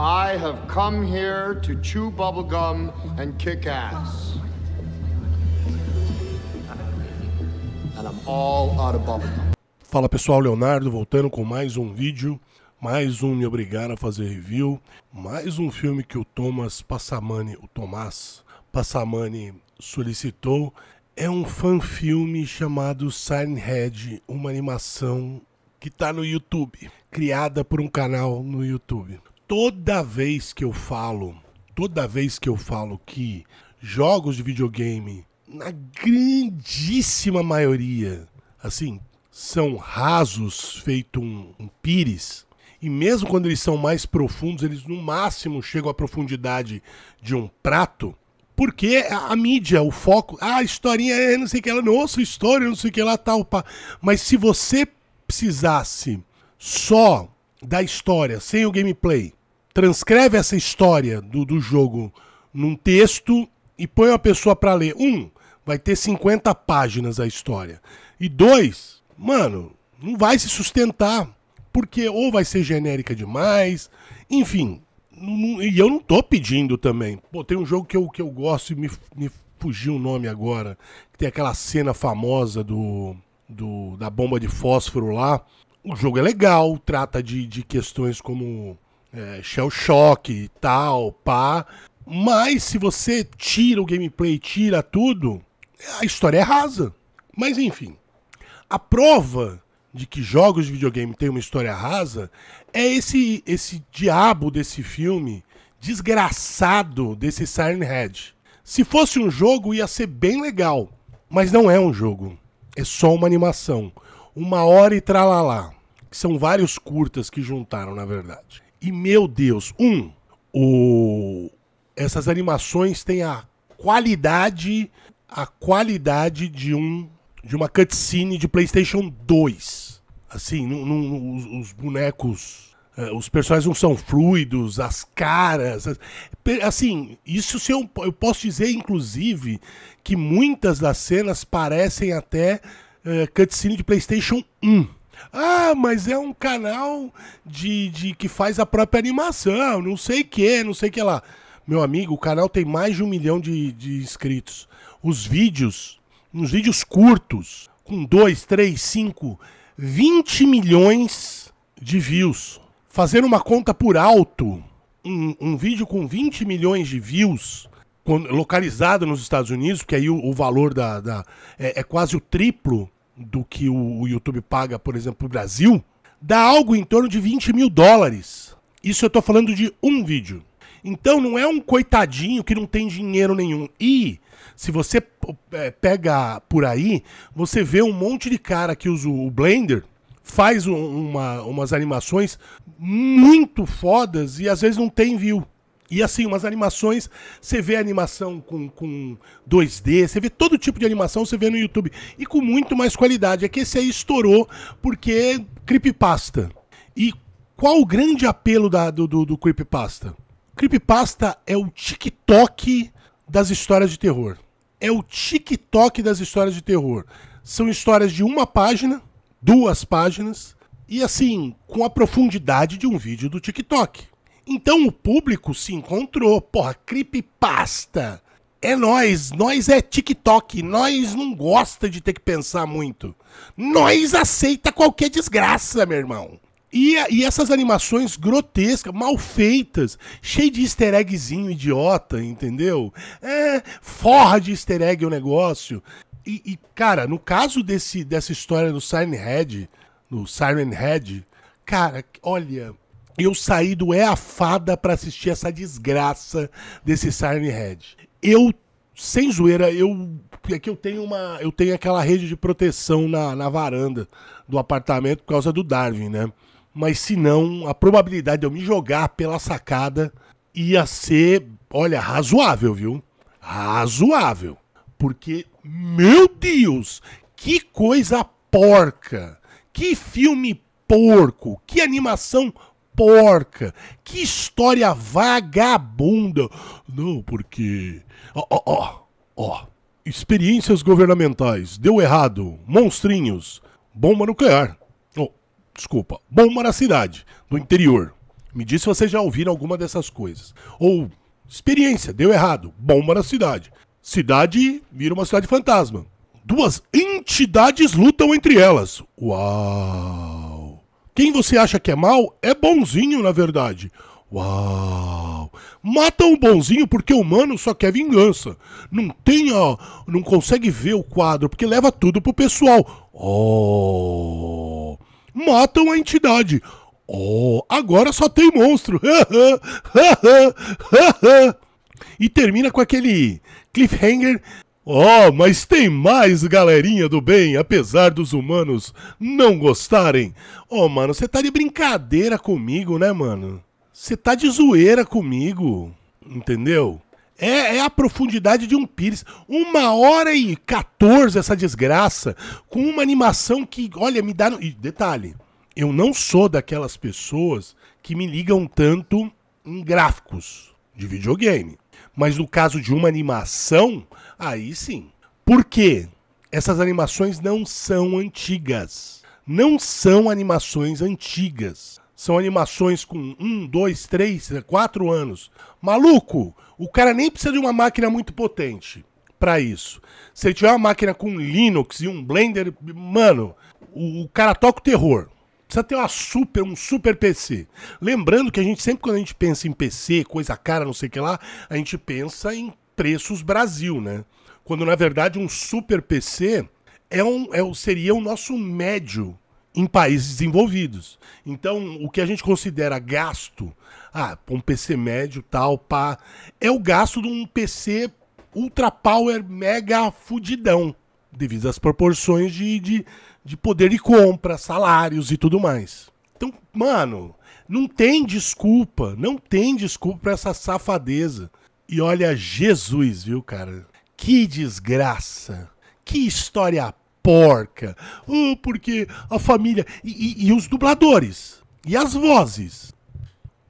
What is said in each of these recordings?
I have come here to chew bubblegum and kick ass. And I'm all out of bubblegum. Fala pessoal, Leonardo voltando com mais um vídeo. Mais um me obrigar a fazer review. Mais um filme que o Thomas Passamani, o Tomás Passamani solicitou. É um fan-filme chamado Sign Head, uma animação que está no YouTube, criada por um canal no YouTube toda vez que eu falo, toda vez que eu falo que jogos de videogame, na grandíssima maioria, assim, são rasos, feito um, um pires, e mesmo quando eles são mais profundos, eles no máximo chegam à profundidade de um prato, porque a, a mídia, o foco, ah, a historinha é não sei o que ela, nossa história, não sei o que lá, tal, pá. Mas se você precisasse só da história, sem o gameplay, transcreve essa história do, do jogo num texto e põe a pessoa para ler. Um, vai ter 50 páginas a história. E dois, mano, não vai se sustentar. Porque ou vai ser genérica demais, enfim. Não, e eu não tô pedindo também. Pô, tem um jogo que eu, que eu gosto e me, me fugiu o nome agora. Que tem aquela cena famosa do, do da bomba de fósforo lá. O jogo é legal, trata de, de questões como é, shell shock e tal, pá. Mas se você tira o gameplay, tira tudo, a história é rasa. Mas enfim, a prova de que jogos de videogame têm uma história rasa é esse esse diabo desse filme desgraçado desse Siren Head. Se fosse um jogo ia ser bem legal, mas não é um jogo. É só uma animação, uma hora e tralalá, que são vários curtas que juntaram na verdade. E meu Deus, um, o... essas animações têm a qualidade, a qualidade de um de uma cutscene de PlayStation 2. Assim, num, num, os, os, bonecos, uh, os personagens não são fluidos, as caras, as... assim, isso se eu, eu posso dizer inclusive que muitas das cenas parecem até uh, cutscene de PlayStation 1 ah, mas é um canal de, de que faz a própria animação, não sei o que, não sei o que lá. Meu amigo, o canal tem mais de um milhão de, de inscritos. Os vídeos, uns vídeos curtos, com 2, 3, 5, 20 milhões de views. Fazer uma conta por alto, um, um vídeo com 20 milhões de views, localizado nos Estados Unidos, que aí o, o valor da, da é, é quase o triplo do que o, YouTube paga, por exemplo, para o Brasil, dá algo em torno de 20 mil dólares. Isso eu estou falando de um vídeo. Então não é um coitadinho que não tem dinheiro nenhum. E se você é, pega por aí, você vê um monte de cara que usa o Blender, faz uma, umas animações muito fodas e às vezes não tem view. E assim, umas animações, você vê animação com, com 2D, você vê todo tipo de animação, você vê no YouTube. E com muito mais qualidade. É que esse aí estourou porque é creepypasta. E qual o grande apelo da, do, do, do creepypasta? Creepypasta é o TikTok das histórias de terror. É o TikTok das histórias de terror. São histórias de uma página, duas páginas, e assim, com a profundidade de um vídeo do TikTok. Então o público se encontrou. Porra, creepypasta. É nós, nós é TikTok, nós não gosta de ter que pensar muito. Nós aceita qualquer desgraça, meu irmão. E, e essas animações grotescas, mal feitas, cheio de easter eggzinho idiota, entendeu? É, forra de easter egg o negócio. E, e, cara, no caso desse, dessa história do Siren Head, no Siren Head, cara, olha, eu saí do É a Fada pra assistir essa desgraça desse Siren Head. Eu, sem zoeira, eu. Aqui é eu tenho uma. Eu tenho aquela rede de proteção na, na varanda do apartamento por causa do Darwin, né? Mas se não, a probabilidade de eu me jogar pela sacada ia ser, olha, razoável, viu? Razoável. Porque, meu Deus, que coisa porca! Que filme porco! Que animação porca, que história vagabunda. Não, porque. Ó, ó, ó, Experiências governamentais, deu errado, monstrinhos, bomba nuclear. Oh, desculpa, bomba na cidade, no interior. Me diz se vocês já ouviram alguma dessas coisas. Ou, experiência, deu errado, bomba na cidade. Cidade vira uma cidade fantasma. Duas entidades lutam entre elas. Uau! Quem você acha que é mal é bonzinho, na verdade. Uau! Matam o bonzinho porque o humano só quer vingança. Não tem, ó, não consegue ver o quadro porque leva tudo pro pessoal. Oh! Matam a entidade. Oh, agora só tem monstro. e termina com aquele cliffhanger Oh, mas tem mais, galerinha do bem, apesar dos humanos não gostarem. Oh, mano, você tá de brincadeira comigo, né, mano? Você tá de zoeira comigo, entendeu? É, é, a profundidade de um Pires. Uma hora e 14 essa desgraça, com uma animação que, olha, me dá. No... E detalhe, eu não sou daquelas pessoas que me ligam tanto em gráficos de videogame. Mas no caso de uma animação, Aí sim. Por quê? Essas animações não são antigas. Não são animações antigas. São animações com um, dois, três, quatro anos. Maluco, o cara nem precisa de uma máquina muito potente para isso. Se ele tiver uma máquina com Linux e um Blender, mano, o, o cara toca o terror precisa ter uma super, um super PC. Lembrando que a gente sempre, quando a gente pensa em PC, coisa cara, não sei o que lá, a gente pensa em preços Brasil, né? Quando na verdade um super PC é um, é, seria o nosso médio em países desenvolvidos. Então, o que a gente considera gasto, ah, um PC médio, tal, pá, é o gasto de um PC ultra power mega fudidão, devido às proporções de, de, de poder de compra, salários e tudo mais. Então, mano, não tem desculpa, não tem desculpa para essa safadeza e olha, Jesus, viu, cara? Que desgraça! Que história porca! Oh, porque a família. E, e, e, os dubladores? E as vozes?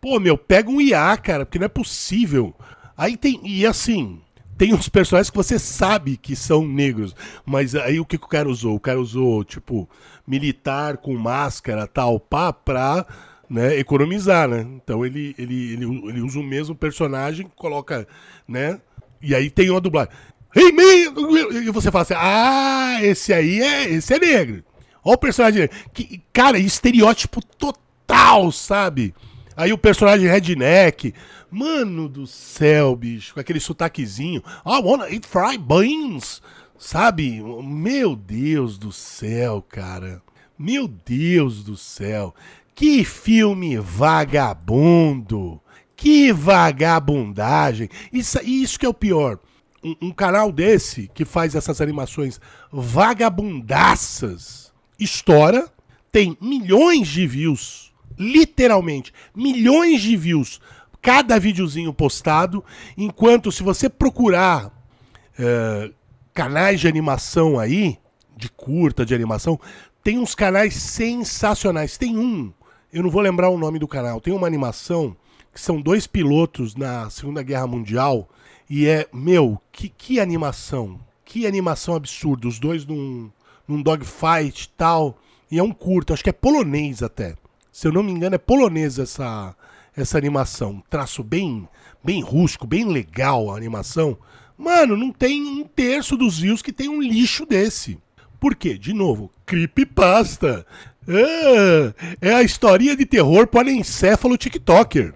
Pô, meu, pega um IA, cara, porque não é possível. Aí tem. E assim. Tem uns personagens que você sabe que são negros, mas aí o que, que o cara usou? O cara usou, tipo, militar com máscara, tal, pá, pra né, economizar, né? Então ele, ele, ele, ele usa o mesmo personagem, coloca, né? E aí tem uma dublagem. E você fala assim, ah, esse aí é, esse é negro. Olha o personagem negro. Que, cara, estereótipo total, sabe? Aí o personagem redneck. Mano do céu, bicho, com aquele sotaquezinho. I wanna eat fried beans, sabe? Meu Deus do céu, cara. Meu Deus do céu. Que filme vagabundo! Que vagabundagem! Isso, isso que é o pior. Um, um canal desse que faz essas animações vagabundaças estoura, tem milhões de views, literalmente, milhões de views cada videozinho postado, enquanto se você procurar eh, canais de animação aí, de curta, de animação, tem uns canais sensacionais. Tem um eu não vou lembrar o nome do canal. Tem uma animação que são dois pilotos na Segunda Guerra Mundial. E é, meu, que, que animação. Que animação absurda. Os dois num, num dogfight e tal. E é um curto, acho que é polonês até. Se eu não me engano, é polonês essa, essa animação. traço bem, bem rústico, bem legal a animação. Mano, não tem um terço dos views que tem um lixo desse. Por quê? De novo, creepypasta. Ah, é a historinha de terror para encéfalo TikToker.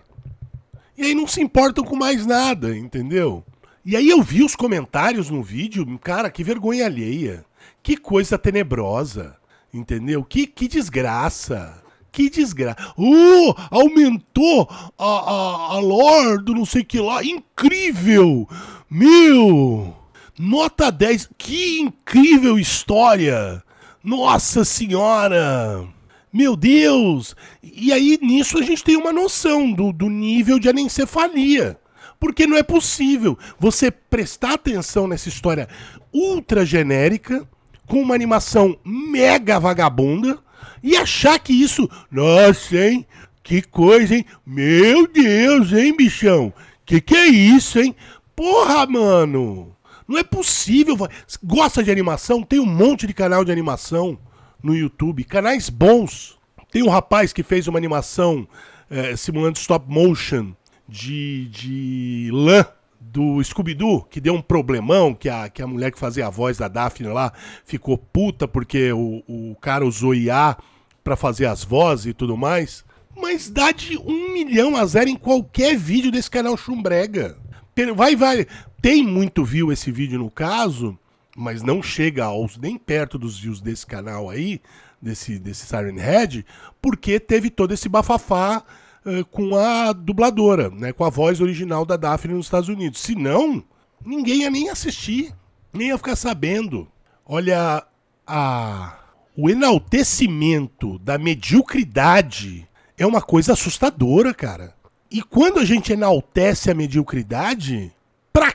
E aí não se importam com mais nada, entendeu? E aí eu vi os comentários no vídeo, cara, que vergonha alheia. Que coisa tenebrosa, entendeu? Que, que desgraça. Que desgraça. Uh, aumentou a, a, a lore do não sei que lá. Incrível! Meu! Nota 10. Que incrível história! Nossa Senhora! Meu Deus! E aí nisso a gente tem uma noção do, do nível de anencefalia. Porque não é possível você prestar atenção nessa história ultra genérica, com uma animação mega vagabunda, e achar que isso. Nossa, hein? Que coisa, hein? Meu Deus, hein, bichão? Que que é isso, hein? Porra, mano! Não é possível. Gosta de animação? Tem um monte de canal de animação no YouTube. Canais bons. Tem um rapaz que fez uma animação é, simulando stop motion de, de lã do Scooby-Doo, que deu um problemão, que a, que a mulher que fazia a voz da Daphne lá ficou puta porque o, o cara usou IA para fazer as vozes e tudo mais. Mas dá de um milhão a zero em qualquer vídeo desse canal Chumbrega. Vai, vai, tem muito view esse vídeo no caso, mas não chega aos nem perto dos views desse canal aí, desse, desse Siren Head, porque teve todo esse bafafá uh, com a dubladora, né, com a voz original da Daphne nos Estados Unidos. Se não, ninguém ia nem assistir, nem ia ficar sabendo. Olha a o enaltecimento da mediocridade é uma coisa assustadora, cara. E quando a gente enaltece a mediocridade,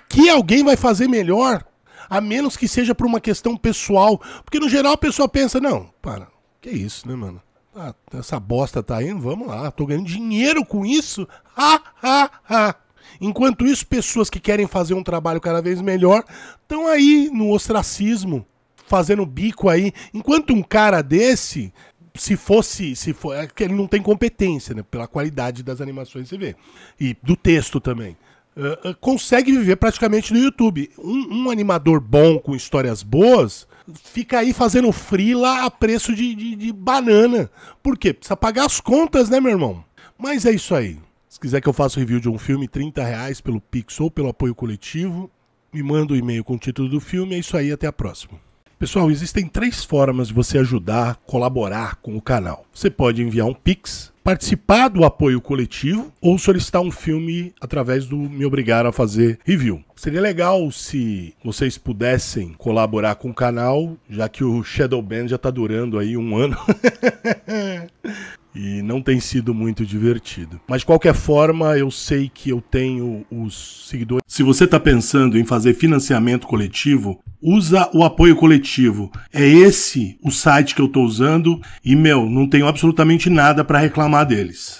que alguém vai fazer melhor, a menos que seja por uma questão pessoal. Porque no geral a pessoa pensa, não, para, que isso, né, mano? Ah, essa bosta tá indo, vamos lá, tô ganhando dinheiro com isso. Ha, ha, ha. Enquanto isso, pessoas que querem fazer um trabalho cada vez melhor estão aí no ostracismo, fazendo bico aí. Enquanto um cara desse, se fosse, se for, é que ele não tem competência, né, pela qualidade das animações você vê e do texto também uh, consegue viver praticamente no YouTube. Um, um, animador bom com histórias boas fica aí fazendo frila a preço de, de, de banana. Por quê? Precisa pagar as contas, né, meu irmão? Mas é isso aí. Se quiser que eu faça review de um filme, 30 reais pelo Pix ou pelo apoio coletivo, me manda o um e-mail com o título do filme. É isso aí, até a próxima. Pessoal, existem três formas de você ajudar, colaborar com o canal. Você pode enviar um Pix, participar do apoio coletivo ou solicitar um filme através do Me Obrigar a Fazer Review. Seria legal se vocês pudessem colaborar com o canal, já que o Shadow Band já está durando aí um ano. e não tem sido muito divertido. Mas de qualquer forma, eu sei que eu tenho os seguidores. Se você está pensando em fazer financiamento coletivo, usa o apoio coletivo. É esse o site que eu estou usando e meu, não tenho absolutamente nada para reclamar deles.